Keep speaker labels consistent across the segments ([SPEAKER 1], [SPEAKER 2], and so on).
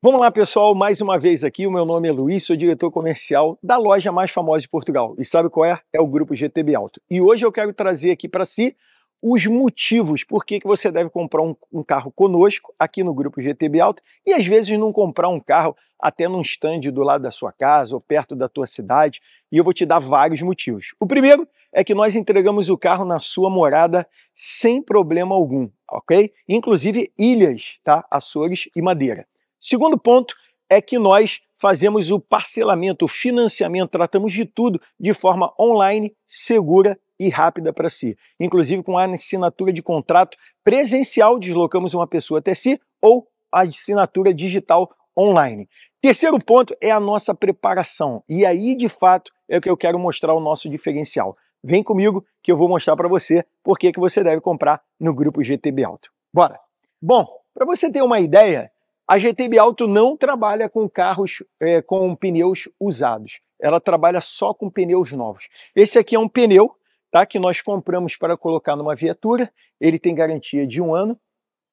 [SPEAKER 1] Vamos lá, pessoal, mais uma vez aqui. O meu nome é Luiz, sou diretor comercial da loja mais famosa de Portugal. E sabe qual é? É o grupo GTB Alto. E hoje eu quero trazer aqui para si os motivos por que, que você deve comprar um, um, carro conosco aqui no grupo GTB Alto e às vezes não comprar um carro até num stand do lado da sua casa ou perto da tua cidade. E eu vou te dar vários motivos. O primeiro é que nós entregamos o carro na sua morada sem problema algum, ok? Inclusive ilhas, tá? Açores e Madeira. Segundo ponto é que nós fazemos o parcelamento, o financiamento, tratamos de tudo de forma online, segura e rápida para si. Inclusive com a assinatura de contrato presencial, deslocamos uma pessoa até si ou a assinatura digital online. Terceiro ponto é a nossa preparação. E aí, de fato, é o que eu quero mostrar o nosso diferencial. Vem comigo que eu vou mostrar para você por que você deve comprar no grupo GTB Alto. Bora! Bom, para você ter uma ideia, a GTB Auto não trabalha com carros é, com pneus usados. Ela trabalha só com pneus novos. Esse aqui é um pneu tá, que nós compramos para colocar numa viatura. Ele tem garantia de um ano,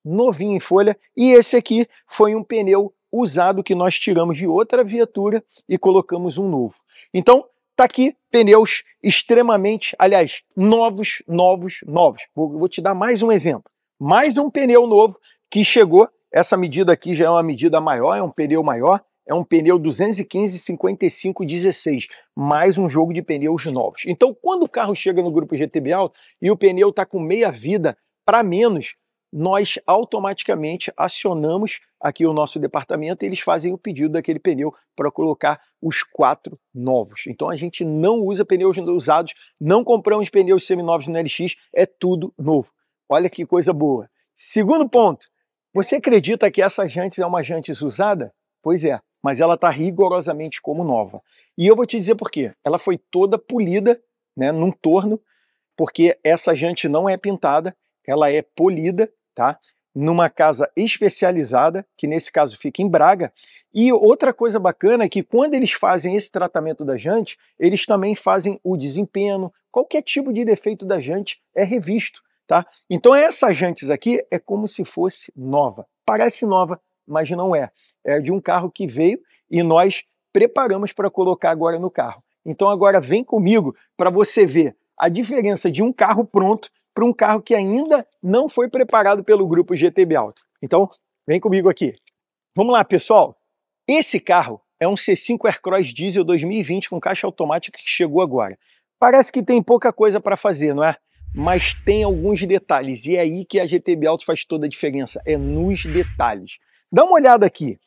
[SPEAKER 1] novinho em folha. E esse aqui foi um pneu usado que nós tiramos de outra viatura e colocamos um novo. Então, tá aqui pneus extremamente, aliás, novos, novos, novos. Vou, vou te dar mais um exemplo. Mais um pneu novo que chegou essa medida aqui já é uma medida maior, é um pneu maior, é um pneu 215 55 16, mais um jogo de pneus novos. Então, quando o carro chega no grupo GTB alto e o pneu está com meia vida para menos, nós automaticamente acionamos aqui o nosso departamento e eles fazem o pedido daquele pneu para colocar os quatro novos. Então a gente não usa pneus usados, não compramos pneus seminovos no LX, é tudo novo. Olha que coisa boa. Segundo ponto, você acredita que essa jantes é uma jantes usada? Pois é, mas ela está rigorosamente como nova. E eu vou te dizer por quê. Ela foi toda polida, né, num torno, porque essa jante não é pintada, ela é polida, tá? Numa casa especializada, que nesse caso fica em Braga. E outra coisa bacana é que quando eles fazem esse tratamento da jante, eles também fazem o desempenho, qualquer tipo de defeito da jante é revisto. Tá? Então essa jantes aqui é como se fosse nova. Parece nova, mas não é. É de um carro que veio e nós preparamos para colocar agora no carro. Então agora vem comigo para você ver a diferença de um carro pronto para um carro que ainda não foi preparado pelo grupo GTB Auto. Então vem comigo aqui. Vamos lá, pessoal. Esse carro é um C5 Aircross diesel 2020 com caixa automática que chegou agora. Parece que tem pouca coisa para fazer, não é? mas tem alguns detalhes, e é aí que a GTB Auto faz toda a diferença, é nos detalhes. Dá uma olhada aqui,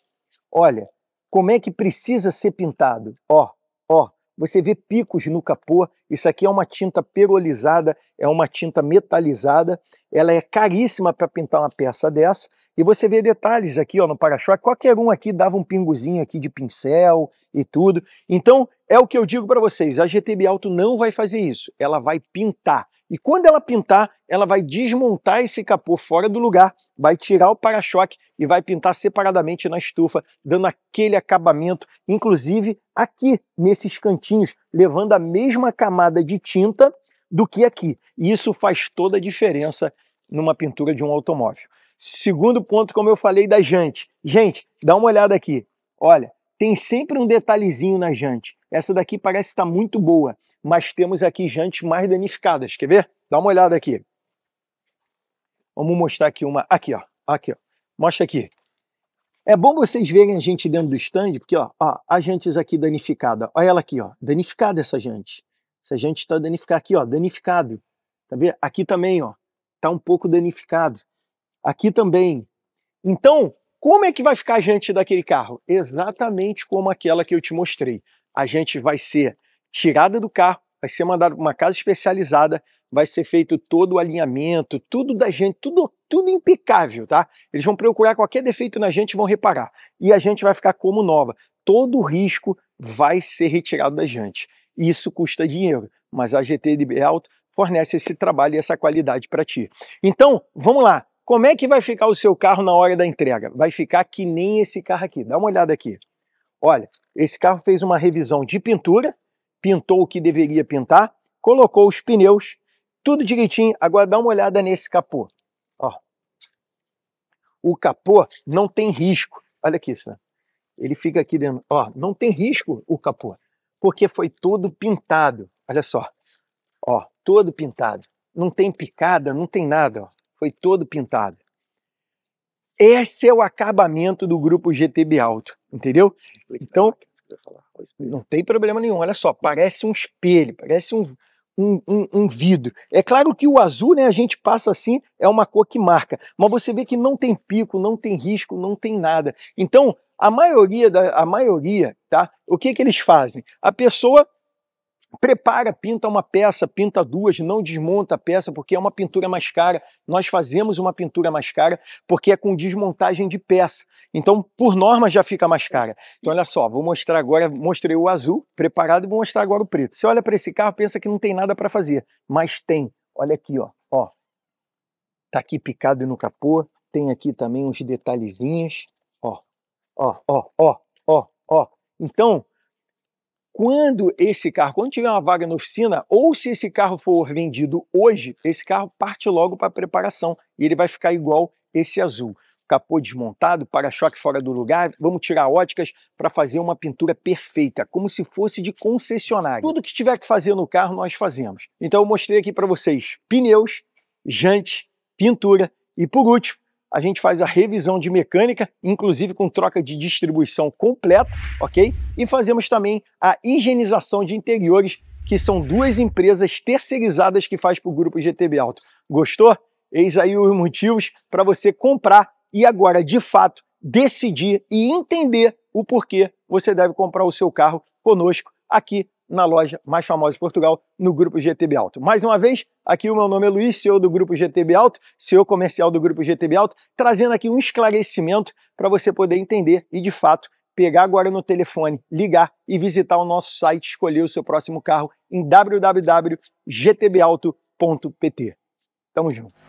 [SPEAKER 1] olha, como é que precisa ser pintado, ó, ó, você vê picos no capô, isso aqui é uma tinta perolizada, é uma tinta metalizada, ela é caríssima para pintar uma peça dessa, e você vê detalhes aqui ó, no para-choque, qualquer um aqui dava um pingozinho aqui de pincel e tudo, então é o que eu digo para vocês, a GTB Auto não vai fazer isso, ela vai pintar, e quando ela pintar, ela vai desmontar esse capô fora do lugar, vai tirar o para-choque e vai pintar separadamente na estufa, dando aquele acabamento, inclusive aqui nesses cantinhos, levando a mesma camada de tinta do que aqui. E isso faz toda a diferença numa pintura de um automóvel. Segundo ponto, como eu falei da jante. Gente, dá uma olhada aqui. Olha, tem sempre um detalhezinho na jante essa daqui parece estar tá muito boa, mas temos aqui jantes mais danificadas. Quer ver? Dá uma olhada aqui. Vamos mostrar aqui uma. Aqui, ó. Aqui, ó. Mostra aqui. É bom vocês verem a gente dentro do stand, porque ó, ó, a jantes aqui danificada. Olha ela aqui, ó. Danificada essa jante. Essa jante está danificada aqui, ó. Danificado. Tá vendo? Aqui também, ó. Tá um pouco danificado. Aqui também. Então, como é que vai ficar a jante daquele carro? Exatamente como aquela que eu te mostrei a gente vai ser tirada do carro, vai ser mandada para uma casa especializada, vai ser feito todo o alinhamento, tudo da gente, tudo, tudo impecável, tá? Eles vão procurar qualquer defeito na gente, vão reparar. E a gente vai ficar como nova. Todo o risco vai ser retirado da gente. Isso custa dinheiro, mas a GT Alto fornece esse trabalho e essa qualidade para ti. Então, vamos lá. Como é que vai ficar o seu carro na hora da entrega? Vai ficar que nem esse carro aqui. Dá uma olhada aqui. Olha, esse carro fez uma revisão de pintura, pintou o que deveria pintar, colocou os pneus, tudo direitinho. Agora dá uma olhada nesse capô. Ó. O capô não tem risco. Olha aqui, Ele fica aqui dentro. Ó, não tem risco o capô, porque foi todo pintado. Olha só. Ó, todo pintado. Não tem picada, não tem nada, ó. Foi todo pintado. Esse é o acabamento do grupo GTB Alto. Entendeu? Então, não tem problema nenhum. Olha só, parece um espelho, parece um, um, um, um, vidro. É claro que o azul, né, a gente passa assim, é uma cor que marca, mas você vê que não tem pico, não tem risco, não tem nada. Então, a maioria da a maioria, tá? O que que eles fazem? A pessoa prepara, pinta uma peça, pinta duas, não desmonta a peça, porque é uma pintura mais cara. Nós fazemos uma pintura mais cara porque é com desmontagem de peça. Então, por norma, já fica mais cara. Então, olha só, vou mostrar agora, mostrei o azul preparado e vou mostrar agora o preto. Você olha para esse carro, pensa que não tem nada para fazer, mas tem. Olha aqui, ó, ó. Tá aqui picado no capô, tem aqui também uns detalhezinhos, ó. Ó, ó, ó, ó, ó. Então, quando esse carro, quando tiver uma vaga na oficina, ou se esse carro for vendido hoje, esse carro parte logo para a preparação e ele vai ficar igual esse azul. Capô desmontado, para-choque fora do lugar, vamos tirar óticas para fazer uma pintura perfeita, como se fosse de concessionário. Tudo que tiver que fazer no carro, nós fazemos. Então eu mostrei aqui para vocês pneus, jante, pintura e por último, a gente faz a revisão de mecânica, inclusive com troca de distribuição completa, ok? E fazemos também a higienização de interiores, que são duas empresas terceirizadas que faz para o grupo GTB Alto. Gostou? Eis aí os motivos para você comprar e agora, de fato, decidir e entender o porquê você deve comprar o seu carro conosco aqui na loja mais famosa de Portugal, no Grupo GTB Alto. Mais uma vez, aqui o meu nome é Luiz, CEO do Grupo GTB Alto, CEO comercial do Grupo GTB Alto, trazendo aqui um esclarecimento para você poder entender e, de fato, pegar agora no telefone, ligar e visitar o nosso site, escolher o seu próximo carro em www.gtbalto.pt. Tamo junto.